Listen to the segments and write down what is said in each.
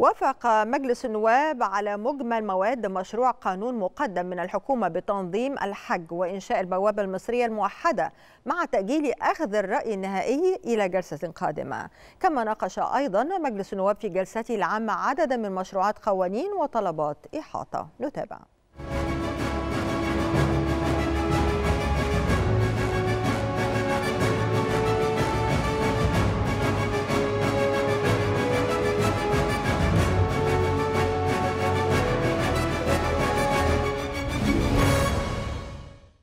وافق مجلس النواب على مجمل مواد مشروع قانون مقدم من الحكومة بتنظيم الحج وإنشاء البوابة المصرية الموحدة مع تأجيل أخذ الرأي النهائي إلى جلسة قادمة كما ناقش أيضا مجلس النواب في جلسته العامة عددا من مشروعات قوانين وطلبات إحاطة نتابع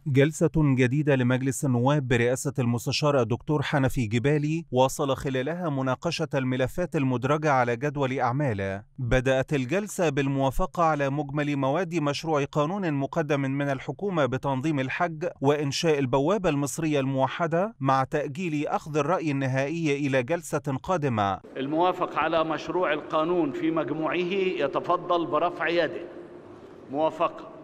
جلسة جديدة لمجلس النواب برئاسة المستشار الدكتور حنفي جبالي واصل خلالها مناقشة الملفات المدرجة على جدول أعماله. بدأت الجلسة بالموافقة على مجمل مواد مشروع قانون مقدم من الحكومة بتنظيم الحج وإنشاء البوابة المصرية الموحدة مع تأجيل أخذ الرأي النهائي إلى جلسة قادمة. الموافق على مشروع القانون في مجموعه يتفضل برفع يده. موافقة.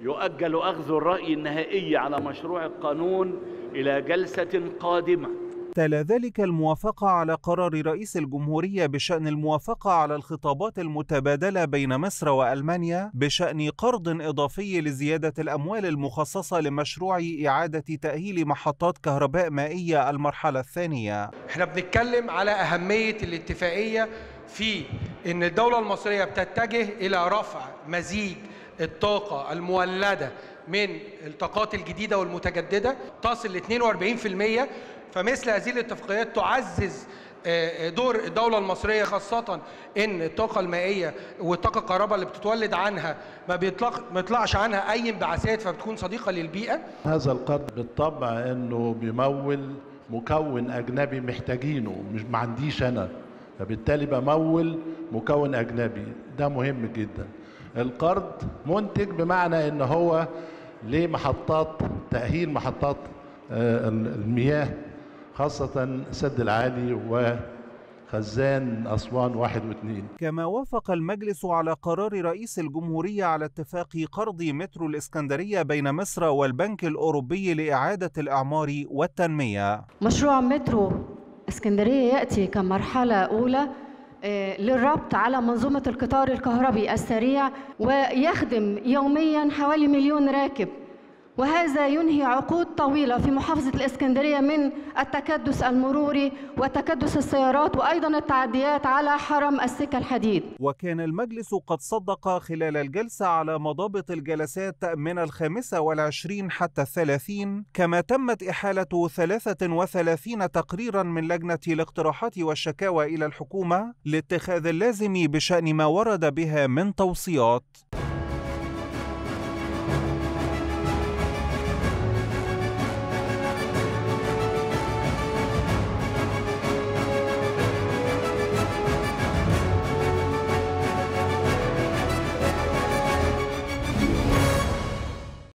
يؤجل أخذ الرأي النهائي على مشروع القانون إلى جلسة قادمة تلا ذلك الموافقة على قرار رئيس الجمهورية بشأن الموافقة على الخطابات المتبادلة بين مصر وألمانيا بشأن قرض إضافي لزيادة الأموال المخصصة لمشروع إعادة تأهيل محطات كهرباء مائية المرحلة الثانية احنا بنتكلم على أهمية الاتفاقية في أن الدولة المصرية بتتجه إلى رفع مزيج الطاقة المولدة من الطاقات الجديدة والمتجددة تصل ل 42% فمثل هذه الاتفاقيات تعزز آه، آه، دور الدولة المصرية خاصة إن الطاقة المائية والطاقة الكهرباء اللي بتتولد عنها ما بيطلق ما بيطلعش عنها أي انبعاثات فبتكون صديقة للبيئة. هذا القرض بالطبع إنه بيمول مكون أجنبي محتاجينه مش ما عنديش أنا فبالتالي بمول مكون أجنبي ده مهم جدا. القرض منتج بمعنى ان هو لمحطات تأهيل محطات آه، المياه خاصة سد العالي و خزان أسوان واحد واثنين كما وافق المجلس على قرار رئيس الجمهورية على اتفاق قرض مترو الإسكندرية بين مصر والبنك الأوروبي لإعادة الإعمار والتنمية مشروع مترو اسكندرية يأتي كمرحلة أولى آه، للربط على منظومة القطار الكهربي السريع ويخدم يوميا حوالي مليون راكب وهذا ينهي عقود طويلة في محافظة الإسكندرية من التكدس المروري وتكدس السيارات وأيضا التعديات على حرم السكة الحديد وكان المجلس قد صدق خلال الجلسة على مضابط الجلسات من الخامسة والعشرين حتى الثلاثين كما تمت إحالة 33 تقريرا من لجنة الاقتراحات والشكاوى إلى الحكومة لاتخاذ اللازم بشأن ما ورد بها من توصيات